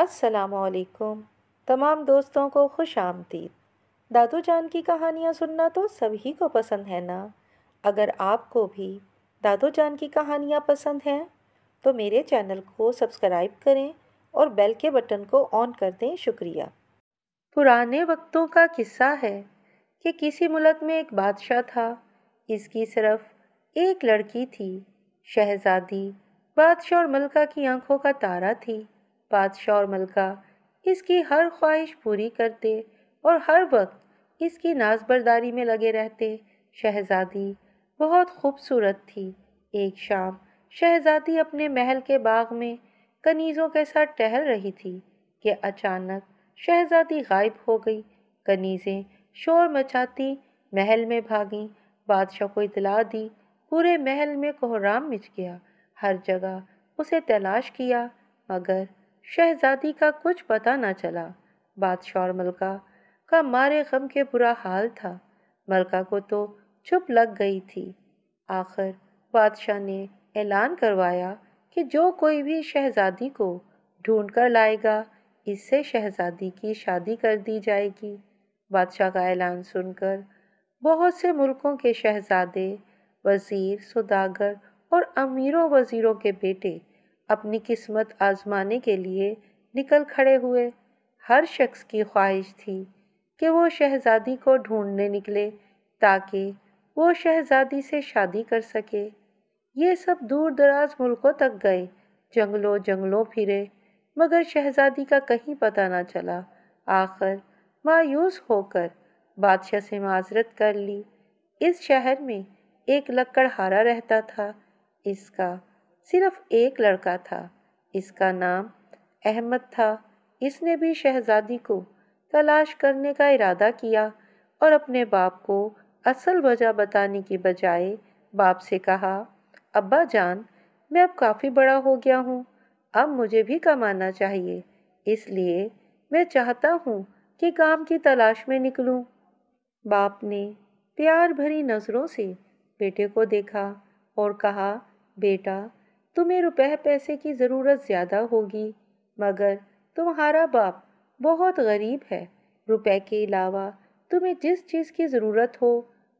असलकुम तमाम दोस्तों को खुश आमदीद दादू जान की कहानियाँ सुनना तो सभी को पसंद है ना अगर आपको भी दादू जान की कहानियाँ पसंद हैं तो मेरे चैनल को सब्सक्राइब करें और बेल के बटन को ऑन कर दें शुक्रिया पुराने वक्तों का किस्सा है कि किसी मुल्क में एक बादशाह था इसकी सिर्फ एक लड़की थी शहज़ादी बादशाह और मलका की आंखों का तारा थी बादशाह और मलका इसकी हर ख्वाहिश पूरी करते और हर वक्त इसकी नाजबरदारी में लगे रहते शहज़ादी बहुत खूबसूरत थी एक शाम शहज़ादी अपने महल के बाग में कनीज़ों के साथ टहल रही थी कि अचानक शहज़ादी गायब हो गई कनीज़ें शोर मचाती महल में भागी बादशाह को इतला दी पूरे महल में कोहराम मिच गया हर जगह उसे तलाश किया मगर शहजादी का कुछ पता न चला बादशाह और मलका का मारे गम के बुरा हाल था मलका को तो चुप लग गई थी आखिर बादशाह ने ऐलान करवाया कि जो कोई भी शहजादी को ढूंढ कर लाएगा इससे शहजादी की शादी कर दी जाएगी बादशाह का ऐलान सुनकर बहुत से मुल्कों के शहजादे वज़ीर सौदागर और अमीरों वज़ीरों के बेटे अपनी किस्मत आजमाने के लिए निकल खड़े हुए हर शख्स की ख्वाहिश थी कि वो शहज़ादी को ढूंढने निकले ताकि वो शहज़ादी से शादी कर सके ये सब दूर दराज मुल्कों तक गए जंगलों जंगलों फिरे मगर शहज़ादी का कहीं पता ना चला आखिर मायूस होकर बादशाह से माजरत कर ली इस शहर में एक लकड़हारा रहता था इसका सिर्फ एक लड़का था इसका नाम अहमद था इसने भी शहजादी को तलाश करने का इरादा किया और अपने बाप को असल वजह बताने की बजाय बाप से कहा अब्बा जान मैं अब काफ़ी बड़ा हो गया हूँ अब मुझे भी कमाना चाहिए इसलिए मैं चाहता हूँ कि काम की तलाश में निकलूँ बाप ने प्यार भरी नज़रों से बेटे को देखा और कहा बेटा तुम्हें रुपए पैसे की ज़रूरत ज़्यादा होगी मगर तुम्हारा बाप बहुत गरीब है रुपए के अलावा तुम्हें जिस चीज़ की ज़रूरत हो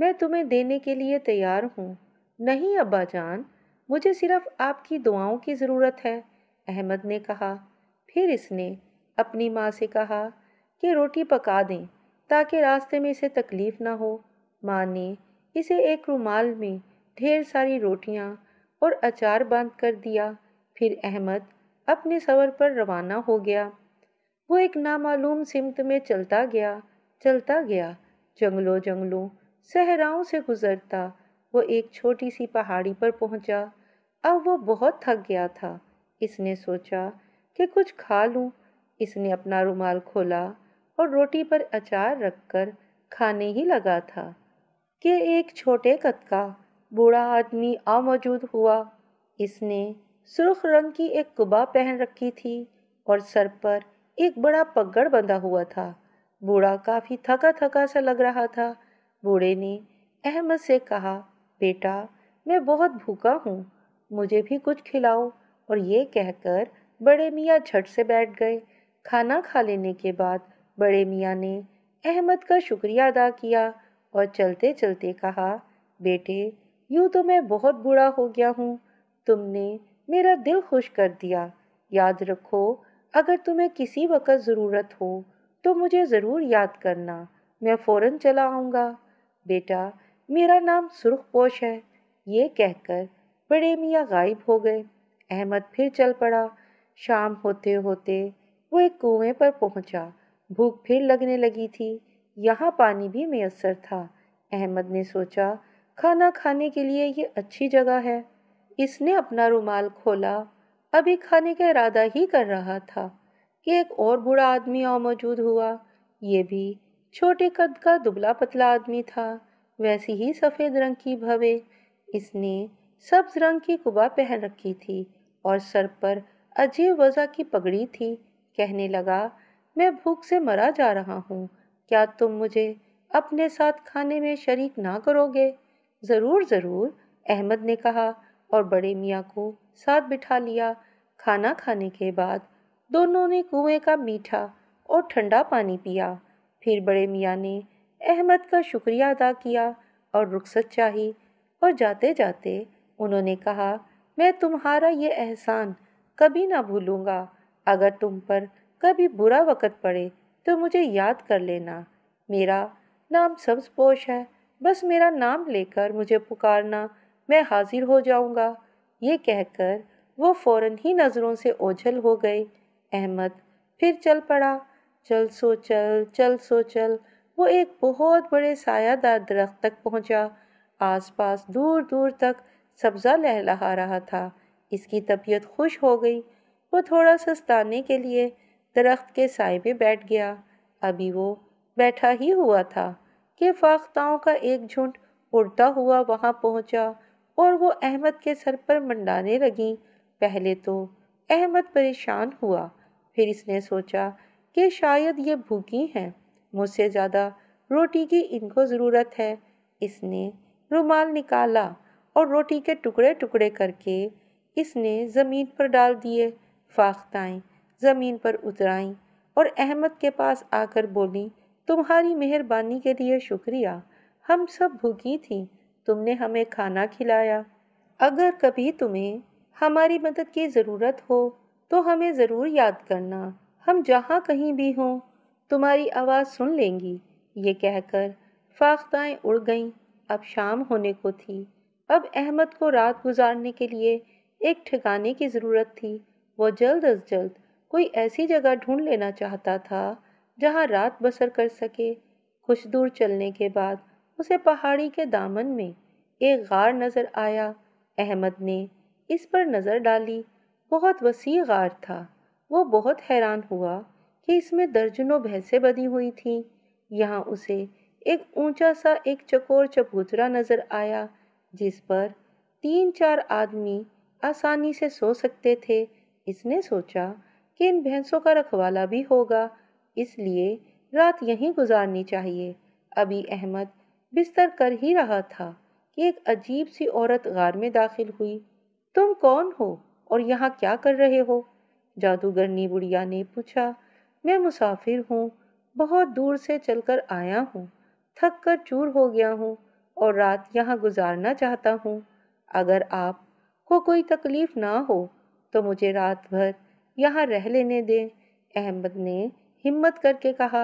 मैं तुम्हें देने के लिए तैयार हूँ नहीं अब्बा जान मुझे सिर्फ आपकी दुआओं की ज़रूरत है अहमद ने कहा फिर इसने अपनी माँ से कहा कि रोटी पका दें ताकि रास्ते में इसे तकलीफ़ ना हो माँ ने इसे एक रुमाल में ढेर सारी रोटियाँ और अचार बंद कर दिया फिर अहमद अपने सवर पर रवाना हो गया वो एक नामालूम सिमत में चलता गया चलता गया जंगलों जंगलों सहराओं से गुजरता वो एक छोटी सी पहाड़ी पर पहुंचा अब वो बहुत थक गया था इसने सोचा कि कुछ खा लूँ इसने अपना रुमाल खोला और रोटी पर अचार रखकर खाने ही लगा था कि एक छोटे कतका बूढ़ा आदमी आ मौजूद हुआ इसने सुर्ख रंग की एक कुबा पहन रखी थी और सर पर एक बड़ा पगड़ बंधा हुआ था बूढ़ा काफ़ी थका थका सा लग रहा था बूढ़े ने अहमद से कहा बेटा मैं बहुत भूखा हूँ मुझे भी कुछ खिलाओ और ये कहकर बड़े मियाँ झट से बैठ गए खाना खा लेने के बाद बड़े मियाँ ने अहमद का शुक्रिया अदा किया और चलते चलते कहा बेटे यूँ तो मैं बहुत बूढ़ा हो गया हूँ तुमने मेरा दिल खुश कर दिया याद रखो अगर तुम्हें किसी वक्त ज़रूरत हो तो मुझे ज़रूर याद करना मैं फ़ौर चला आऊँगा बेटा मेरा नाम सुरखपोश है ये कहकर बड़े मियाँ गायब हो गए अहमद फिर चल पड़ा शाम होते होते वो एक कुएं पर पहुंचा। भूख फिर लगने लगी थी यहाँ पानी भी मैसर था अहमद ने सोचा खाना खाने के लिए ये अच्छी जगह है इसने अपना रुमाल खोला अभी खाने का इरादा ही कर रहा था कि एक और बूढ़ा आदमी और मौजूद हुआ ये भी छोटे कद का दुबला पतला आदमी था वैसी ही सफ़ेद रंग की भवे इसने सब्ज रंग की कुबा पहन रखी थी और सर पर अजीब वजह की पगड़ी थी कहने लगा मैं भूख से मरा जा रहा हूँ क्या तुम मुझे अपने साथ खाने में शरीक ना करोगे ज़रूर ज़रूर अहमद ने कहा और बड़े मियाँ को साथ बिठा लिया खाना खाने के बाद दोनों ने कुएं का मीठा और ठंडा पानी पिया फिर बड़े मियाँ ने अहमद का शुक्रिया अदा किया और रुखसत चाही और जाते जाते उन्होंने कहा मैं तुम्हारा ये एहसान कभी ना भूलूँगा अगर तुम पर कभी बुरा वक़्त पड़े तो मुझे याद कर लेना मेरा नाम पोश है बस मेरा नाम लेकर मुझे पुकारना मैं हाजिर हो जाऊंगा ये कहकर वो फौरन ही नज़रों से ओझल हो गए अहमद फिर चल पड़ा चल सो चल चल सो चल वो एक बहुत बड़े सायादार दरख्त तक पहुंचा। आसपास दूर दूर तक सब्ज़ा लहलहा रहा था इसकी तबीयत खुश हो गई वो थोड़ा सस्ताने के लिए दरख्त के साय में बैठ गया अभी वो बैठा ही हुआ था कि फाख्ताओं का एक झुंड उड़ता हुआ वहाँ पहुँचा और वो अहमद के सर पर मंडाने लगी पहले तो अहमद परेशान हुआ फिर इसने सोचा कि शायद ये भूखी हैं मुझसे ज़्यादा रोटी की इनको ज़रूरत है इसने रुमाल निकाला और रोटी के टुकड़े टुकड़े करके इसने ज़मीन पर डाल दिए फाख्ताएँ ज़मीन पर उतराई और अहमद के पास आकर बोली तुम्हारी मेहरबानी के लिए शुक्रिया हम सब भूखी थी तुमने हमें खाना खिलाया अगर कभी तुम्हें हमारी मदद की ज़रूरत हो तो हमें ज़रूर याद करना हम जहाँ कहीं भी हों तुम्हारी आवाज़ सुन लेंगी ये कहकर फाख्ताएँ उड़ गईं अब शाम होने को थी अब अहमद को रात गुजारने के लिए एक ठिकाने की ज़रूरत थी वो जल्द अज जल्द कोई ऐसी जगह ढूंढ लेना चाहता था जहाँ रात बसर कर सके कुछ दूर चलने के बाद उसे पहाड़ी के दामन में एक गार नज़र आया अहमद ने इस पर नज़र डाली बहुत वसी गार था वो बहुत हैरान हुआ कि इसमें दर्जनों भैंसें बदी हुई थीं यहाँ उसे एक ऊंचा सा एक चकोर चबूतरा नज़र आया जिस पर तीन चार आदमी आसानी से सो सकते थे इसने सोचा कि इन भैंसों का रखवाला भी होगा इसलिए रात यहीं गुजारनी चाहिए अभी अहमद बिस्तर कर ही रहा था कि एक अजीब सी औरत गार में दाखिल हुई तुम कौन हो और यहाँ क्या कर रहे हो जादूगरनी बुढ़िया ने पूछा मैं मुसाफिर हूँ बहुत दूर से चलकर आया हूँ थक कर चूर हो गया हूँ और रात यहाँ गुजारना चाहता हूँ अगर आप को कोई तकलीफ़ ना हो तो मुझे रात भर यहाँ रह लेने दें अहमद ने हिम्मत करके कहा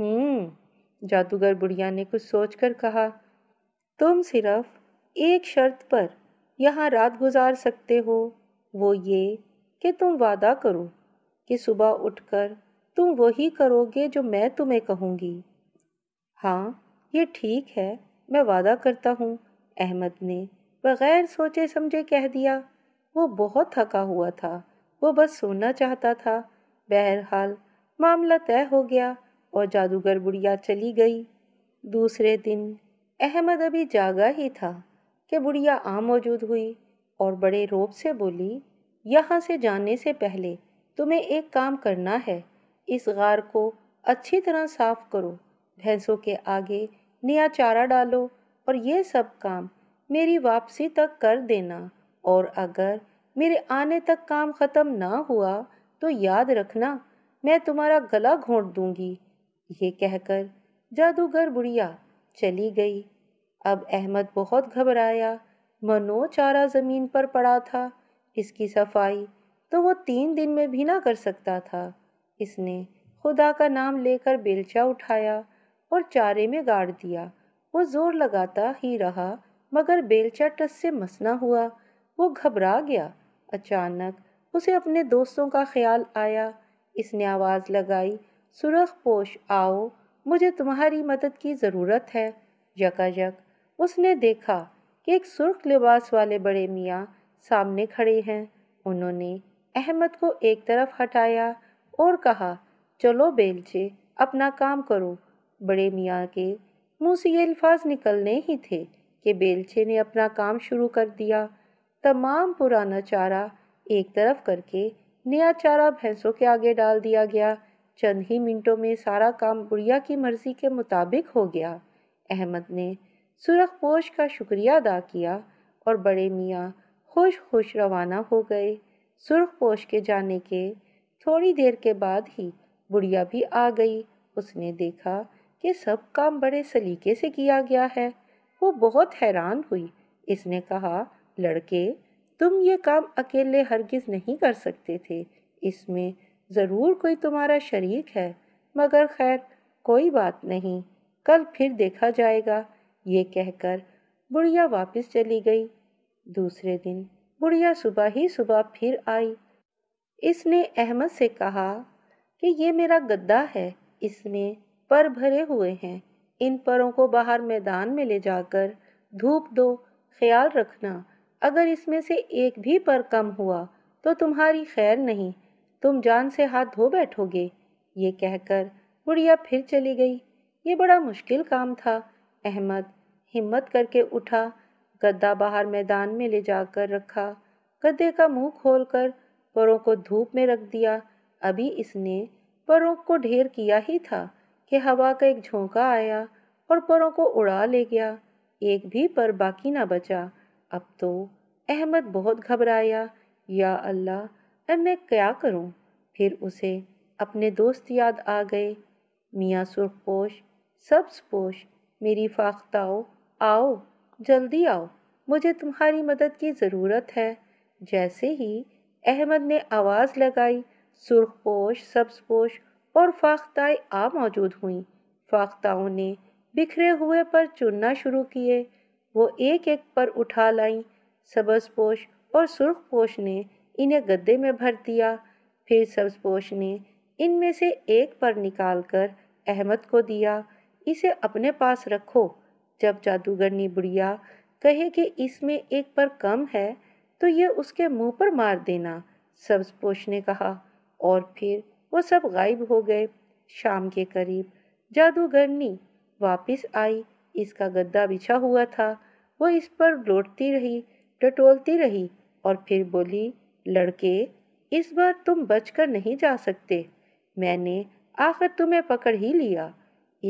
हम्म जादूगर बुढ़िया ने कुछ सोचकर कहा तुम सिर्फ एक शर्त पर यहाँ रात गुजार सकते हो वो ये कि तुम वादा करो कि सुबह उठकर तुम वही करोगे जो मैं तुम्हें कहूँगी हाँ ये ठीक है मैं वादा करता हूँ अहमद ने बग़ैर सोचे समझे कह दिया वो बहुत थका हुआ था वो बस सोना चाहता था बहरहाल मामला तय हो गया और जादूगर बुढ़िया चली गई दूसरे दिन अहमद अभी जागा ही था कि बुढ़िया आ मौजूद हुई और बड़े रोब से बोली यहाँ से जाने से पहले तुम्हें एक काम करना है इस गार को अच्छी तरह साफ करो भैंसों के आगे नया चारा डालो और ये सब काम मेरी वापसी तक कर देना और अगर मेरे आने तक काम ख़त्म ना हुआ तो याद रखना मैं तुम्हारा गला घोंट दूंगी ये कहकर जादूगर बुढ़िया चली गई अब अहमद बहुत घबराया मनो चारा ज़मीन पर पड़ा था इसकी सफाई तो वो तीन दिन में भी ना कर सकता था इसने खुदा का नाम लेकर बेलचा उठाया और चारे में गाड़ दिया वो जोर लगाता ही रहा मगर बेलचा टस से मसना हुआ वो घबरा गया अचानक उसे अपने दोस्तों का ख्याल आया इसने आवाज़ लगाई सुरख पोश आओ मुझे तुम्हारी मदद की ज़रूरत है यकायक उसने देखा कि एक सुर्ख लिबास वाले बड़े मियाँ सामने खड़े हैं उन्होंने अहमद को एक तरफ हटाया और कहा चलो बेलचे अपना काम करो बड़े मियाँ के मुँह से ये अल्फाज निकलने ही थे कि बेलचे ने अपना काम शुरू कर दिया तमाम पुराना चारा एक तरफ करके नया चारा भैंसों के आगे डाल दिया गया चंद ही मिनटों में सारा काम बुढ़िया की मर्जी के मुताबिक हो गया अहमद ने सुरख पोश का शुक्रिया अदा किया और बड़े मियाँ खुश खुश रवाना हो गए सुरख पोश के जाने के थोड़ी देर के बाद ही बुढ़िया भी आ गई उसने देखा कि सब काम बड़े सलीके से किया गया है वो बहुत हैरान हुई इसने कहा लड़के तुम ये काम अकेले हरगिज नहीं कर सकते थे इसमें ज़रूर कोई तुम्हारा शरीक है मगर खैर कोई बात नहीं कल फिर देखा जाएगा ये कहकर बुढ़िया वापस चली गई दूसरे दिन बुढ़िया सुबह ही सुबह फिर आई इसने अहमद से कहा कि ये मेरा गद्दा है इसमें पर भरे हुए हैं इन परों को बाहर मैदान में ले जाकर धूप दो ख्याल रखना अगर इसमें से एक भी पर कम हुआ तो तुम्हारी खैर नहीं तुम जान से हाथ धो बैठोगे ये कहकर बुढ़िया फिर चली गई ये बड़ा मुश्किल काम था अहमद हिम्मत करके उठा गद्दा बाहर मैदान में ले जाकर रखा गद्दे का मुंह खोलकर परों को धूप में रख दिया अभी इसने परों को ढेर किया ही था कि हवा का एक झोंका आया और परों को उड़ा ले गया एक भी पर बाकी ना बचा अब तो अहमद बहुत घबराया या अल्लाह अब मैं क्या करूं? फिर उसे अपने दोस्त याद आ गए मियाँ सुरखपोश सब्सपोश मेरी फाख्ताओ आओ जल्दी आओ मुझे तुम्हारी मदद की ज़रूरत है जैसे ही अहमद ने आवाज़ लगाई सुरखपोश सब्सपोश और फाख्ताएँ आ मौजूद हुईं फाख्ताओं ने बिखरे हुए पर चुनना शुरू किए वो एक एक पर उठा सबज़ पोश और सुर्खपोश ने इन्हें गद्दे में भर दिया फिर पोश ने इनमें से एक पर निकालकर अहमद को दिया इसे अपने पास रखो जब जादूगरनी बुढ़िया कहे कि इसमें एक पर कम है तो ये उसके मुंह पर मार देना सब्जपोश ने कहा और फिर वो सब गायब हो गए शाम के करीब जादूगरनी वापस आई इसका गद्दा बिछा हुआ था वो इस पर लौटती रही टटोलती रही और फिर बोली लड़के इस बार तुम बच कर नहीं जा सकते मैंने आखिर तुम्हें पकड़ ही लिया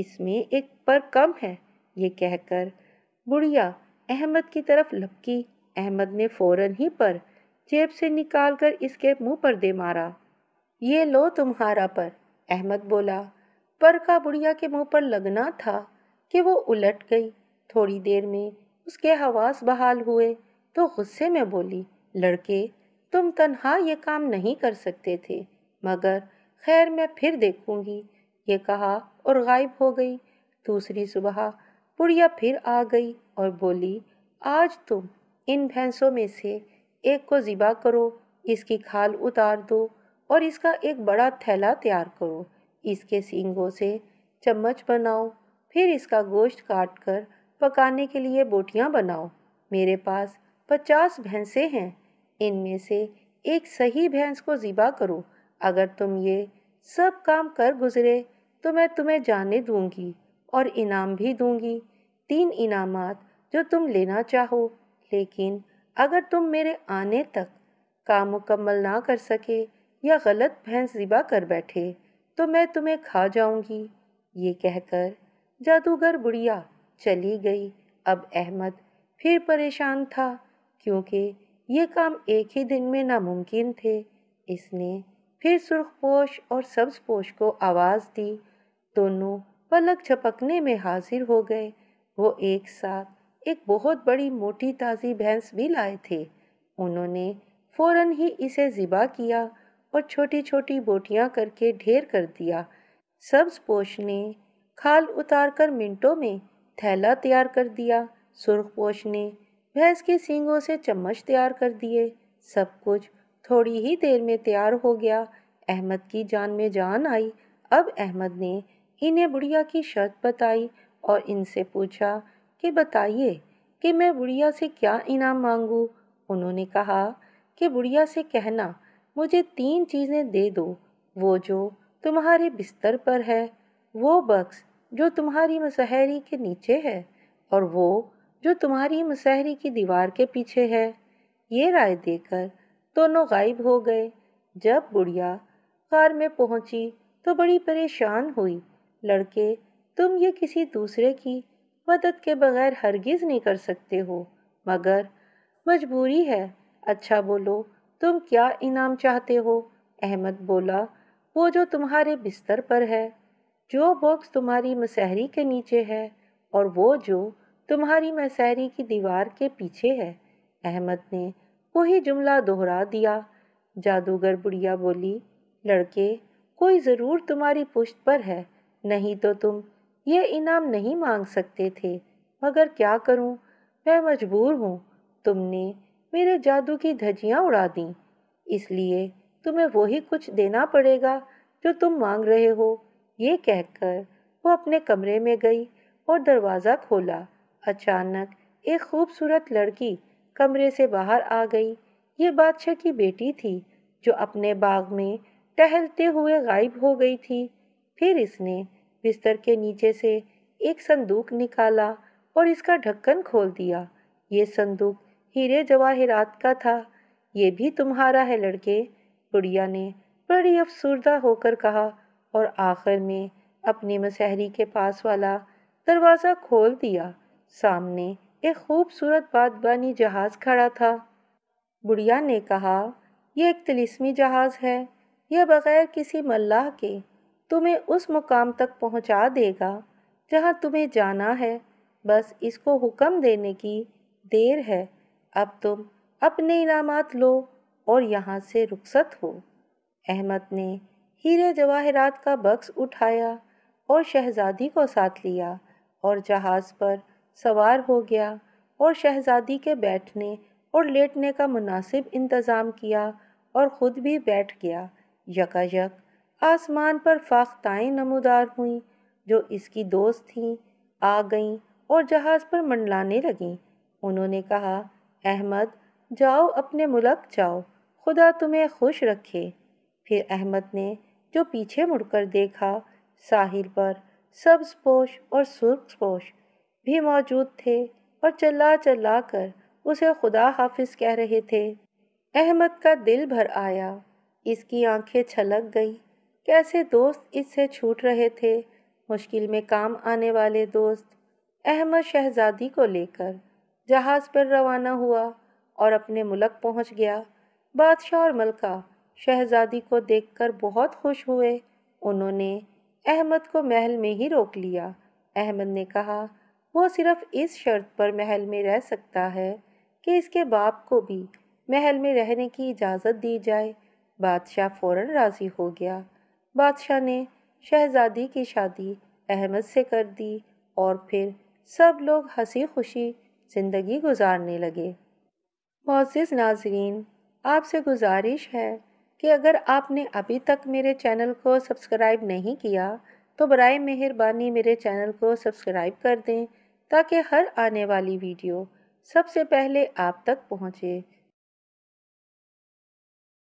इसमें एक पर कम है ये कहकर बुढ़िया अहमद की तरफ लपकी अहमद ने फौरन ही पर जेब से निकाल कर इसके मुंह पर दे मारा ये लो तुम्हारा पर अहमद बोला पर का बुढ़िया के मुंह पर लगना था कि वो उलट गई थोड़ी देर में उसके हवास बहाल हुए तो गुस्से में बोली लड़के तुम तनहा ये काम नहीं कर सकते थे मगर खैर मैं फिर देखूंगी ये कहा और गायब हो गई दूसरी सुबह बुढ़िया फिर आ गई और बोली आज तुम इन भैंसों में से एक को ज़िबा करो इसकी खाल उतार दो और इसका एक बड़ा थैला तैयार करो इसके सींगों से चम्मच बनाओ फिर इसका गोश्त काट कर पकाने के लिए बोटियाँ बनाओ मेरे पास पचास भैंसें हैं इनमें से एक सही भैंस को ज़िबा करो अगर तुम ये सब काम कर गुजरे तो मैं तुम्हें जाने दूंगी और इनाम भी दूंगी तीन इनामात जो तुम लेना चाहो लेकिन अगर तुम मेरे आने तक काम मुकम्मल ना कर सके या गलत भैंस ज़िबा कर बैठे तो मैं तुम्हें खा जाऊंगी ये कहकर जादूगर बुढ़िया चली गई अब अहमद फिर परेशान था क्योंकि ये काम एक ही दिन में नामुमकिन थे इसने फिर सुर्खपोश और सब्जपोश को आवाज़ दी दोनों पलक झपकने में हाजिर हो गए वो एक साथ एक बहुत बड़ी मोटी ताज़ी भैंस भी लाए थे उन्होंने फौरन ही इसे ज़िबा किया और छोटी छोटी बोटियां करके ढेर कर दिया सब्ज़ पोश ने खाल उतारकर मिनटों में थैला तैयार कर दिया पोश ने भैंस के सींगों से चम्मच तैयार कर दिए सब कुछ थोड़ी ही देर में तैयार हो गया अहमद की जान में जान आई अब अहमद ने इन्हें बुढ़िया की शर्त बताई और इनसे पूछा कि बताइए कि मैं बुढ़िया से क्या इनाम मांगूँ उन्होंने कहा कि बुढ़िया से कहना मुझे तीन चीज़ें दे दो वो जो तुम्हारे बिस्तर पर है वो बक्स जो तुम्हारी मसहरी के नीचे है और वो जो तुम्हारी मसहरी की दीवार के पीछे है ये राय देकर दोनों गायब हो गए जब बुढ़िया कार में पहुंची तो बड़ी परेशान हुई लड़के तुम ये किसी दूसरे की मदद के बगैर हरगिज़ नहीं कर सकते हो मगर मजबूरी है अच्छा बोलो तुम क्या इनाम चाहते हो अहमद बोला वो जो तुम्हारे बिस्तर पर है जो बॉक्स तुम्हारी मसहरी के नीचे है और वो जो तुम्हारी मसहरी की दीवार के पीछे है अहमद ने वही जुमला दोहरा दिया जादूगर बुढ़िया बोली लड़के कोई ज़रूर तुम्हारी पुश्त पर है नहीं तो तुम ये इनाम नहीं मांग सकते थे मगर क्या करूं? मैं मजबूर हूं। तुमने मेरे जादू की धजियां उड़ा दी इसलिए तुम्हें वही कुछ देना पड़ेगा जो तुम मांग रहे हो ये कहकर वो अपने कमरे में गई और दरवाज़ा खोला अचानक एक खूबसूरत लड़की कमरे से बाहर आ गई ये बादशाह की बेटी थी जो अपने बाग में टहलते हुए गायब हो गई थी फिर इसने बिस्तर के नीचे से एक संदूक निकाला और इसका ढक्कन खोल दिया ये संदूक हीरे जवाहरात का था ये भी तुम्हारा है लड़के बुढ़िया ने बड़ी अफसरदा होकर कहा और आखिर में अपने मसहरी के पास वाला दरवाज़ा खोल दिया सामने एक खूबसूरत बादबानी जहाज़ खड़ा था बुढ़िया ने कहा यह एक तिलिस्मी जहाज़ है यह बग़ैर किसी मल्लाह के तुम्हें उस मुकाम तक पहुंचा देगा जहां तुम्हें जाना है बस इसको हुक्म देने की देर है अब तुम अपने इनाम लो और यहाँ से रुखसत हो अहमद ने हीरे जवाहरात का बक्स उठाया और शहजादी को साथ लिया और जहाज़ पर सवार हो गया और शहजादी के बैठने और लेटने का मुनासिब इंतज़ाम किया और ख़ुद भी बैठ गया यकायक आसमान पर फाख्ताएँ नमोदार हुईं जो इसकी दोस्त थीं आ गईं और जहाज़ पर मंडलाने लगीं उन्होंने कहा अहमद जाओ अपने मुल्क जाओ खुदा तुम्हें खुश रखे फिर अहमद ने जो पीछे मुड़कर देखा साहिल पर सब्जपोश और सुर्खपोश भी मौजूद थे और चला चला कर उसे खुदा हाफिज कह रहे थे अहमद का दिल भर आया इसकी आंखें छलक गई कैसे दोस्त इससे छूट रहे थे मुश्किल में काम आने वाले दोस्त अहमद शहजादी को लेकर जहाज़ पर रवाना हुआ और अपने मुल्क पहुंच गया बादशाह और मलका शहज़ादी को देखकर बहुत खुश हुए उन्होंने अहमद को महल में ही रोक लिया अहमद ने कहा वो सिर्फ़ इस शर्त पर महल में रह सकता है कि इसके बाप को भी महल में रहने की इजाज़त दी जाए बादशाह फ़ौर राज़ी हो गया बादशाह ने शहज़ादी की शादी अहमद से कर दी और फिर सब लोग हंसी खुशी ज़िंदगी गुजारने लगे मोज़ नाजरीन आपसे गुजारिश है कि अगर आपने अभी तक मेरे चैनल को सब्सक्राइब नहीं किया तो बर मेहरबानी मेरे चैनल को सब्सक्राइब कर दें ताकि हर आने वाली वीडियो सबसे पहले आप तक पहुँचे